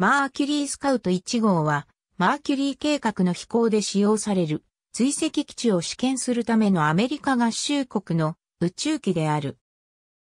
マーキュリースカウト1号は、マーキュリー計画の飛行で使用される、追跡基地を試験するためのアメリカ合衆国の宇宙機である。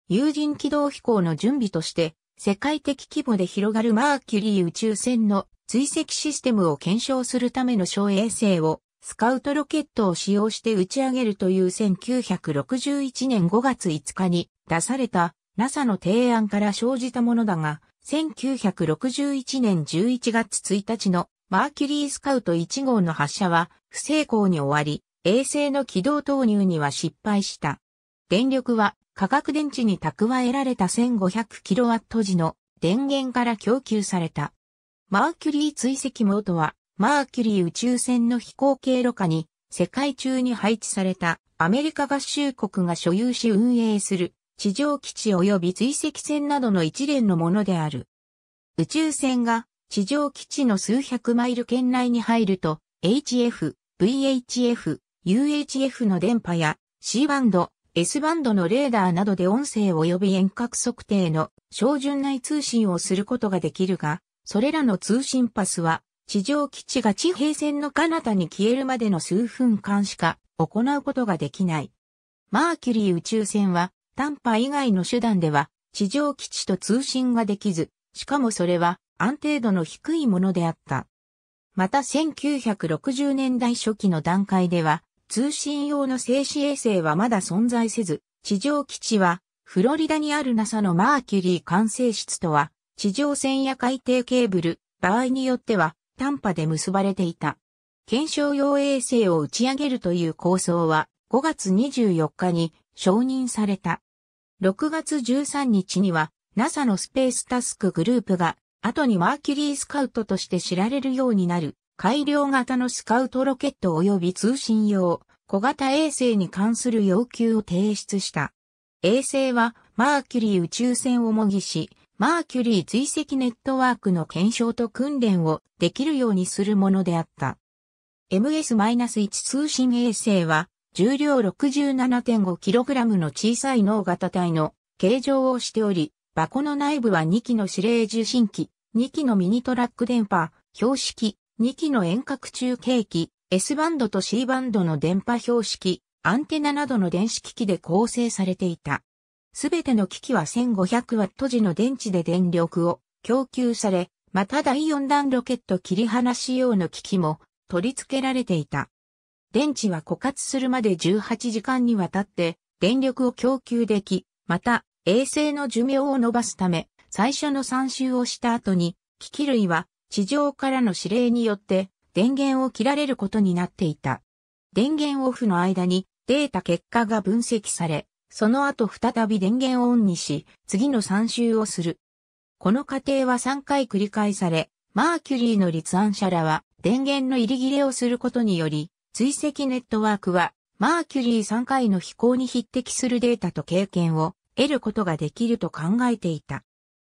有人軌道飛行の準備として、世界的規模で広がるマーキュリー宇宙船の追跡システムを検証するための小衛星をスカウトロケットを使用して打ち上げるという1961年5月5日に出された NASA の提案から生じたものだが、1961年11月1日のマーキュリースカウト1号の発射は不成功に終わり、衛星の軌道投入には失敗した。電力は化学電池に蓄えられた 1500kW 時の電源から供給された。マーキュリー追跡網とは、マーキュリー宇宙船の飛行経路下に世界中に配置されたアメリカ合衆国が所有し運営する地上基地及び追跡船などの一連のものである。宇宙船が地上基地の数百マイル圏内に入ると、HF、VHF、UHF の電波や C バンド、S バンドのレーダーなどで音声及び遠隔測定の照準内通信をすることができるが、それらの通信パスは地上基地が地平線の彼方に消えるまでの数分間しか行うことができない。マーキュリー宇宙船は短波以外の手段では地上基地と通信ができず、しかもそれは安定度の低いものであった。また1960年代初期の段階では、通信用の静止衛星はまだ存在せず、地上基地は、フロリダにある NASA のマーキュリー管制室とは、地上線や海底ケーブル、場合によっては、短波で結ばれていた。検証用衛星を打ち上げるという構想は、5月24日に承認された。6月13日には NASA のスペースタスクグループが後にマーキュリースカウトとして知られるようになる改良型のスカウトロケット及び通信用小型衛星に関する要求を提出した。衛星はマーキュリー宇宙船を模擬し、マーキュリー追跡ネットワークの検証と訓練をできるようにするものであった。MS-1 通信衛星は重量 67.5kg の小さい脳型体の形状をしており、箱の内部は2機の指令受信機、2機のミニトラック電波、標識、2機の遠隔中継機、S バンドと C バンドの電波標識、アンテナなどの電子機器で構成されていた。すべての機器は 1500W 時の電池で電力を供給され、また第4弾ロケット切り離し用の機器も取り付けられていた。電池は枯渇するまで18時間にわたって電力を供給でき、また衛星の寿命を伸ばすため、最初の3周をした後に、機器類は地上からの指令によって電源を切られることになっていた。電源オフの間にデータ結果が分析され、その後再び電源をオンにし、次の3周をする。この過程は3回繰り返され、マーキュリーの立案者らは電源の入り切れをすることにより、追跡ネットワークは、マーキュリー3回の飛行に匹敵するデータと経験を得ることができると考えていた。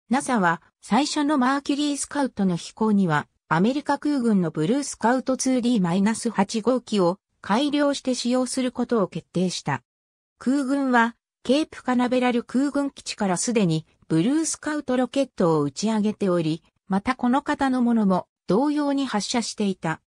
NASA は最初のマーキュリースカウトの飛行にはアメリカ空軍のブルースカウト 2D-8 号機を改良して使用することを決定した。空軍はケープカナベラル空軍基地からすでにブルースカウトロケットを打ち上げており、またこの方のものも同様に発射していた。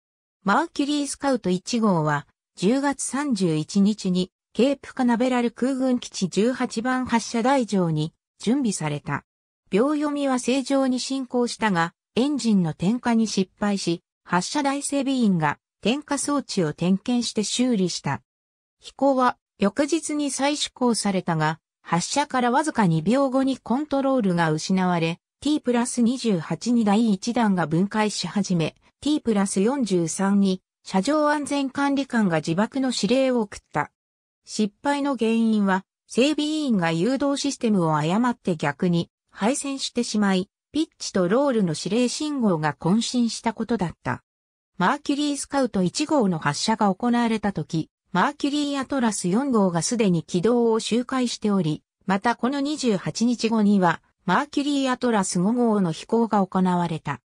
マーキュリースカウト1号は、10月31日に、ケープカナベラル空軍基地18番発射台上に準備された。秒読みは正常に進行したが、エンジンの点火に失敗し、発射台整備員が点火装置を点検して修理した。飛行は翌日に再試行されたが、発射からわずか2秒後にコントロールが失われ、T プラス28に第1弾が分解し始め、t プラス43に、車上安全管理官が自爆の指令を送った。失敗の原因は、整備委員が誘導システムを誤って逆に配線してしまい、ピッチとロールの指令信号が混信したことだった。マーキュリースカウト1号の発射が行われた時、マーキュリーアトラス4号がすでに軌道を周回しており、またこの28日後には、マーキュリーアトラス5号の飛行が行われた。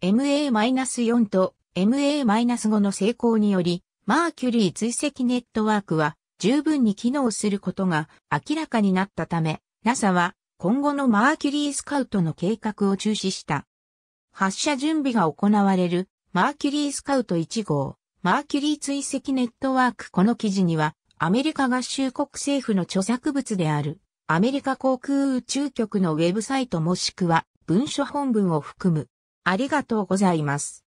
MA-4 と MA-5 の成功により、マーキュリー追跡ネットワークは十分に機能することが明らかになったため、NASA は今後のマーキュリースカウトの計画を中止した。発射準備が行われるマーキュリースカウト1号、マーキュリー追跡ネットワークこの記事には、アメリカ合衆国政府の著作物である、アメリカ航空宇宙局のウェブサイトもしくは文書本文を含むありがとうございます。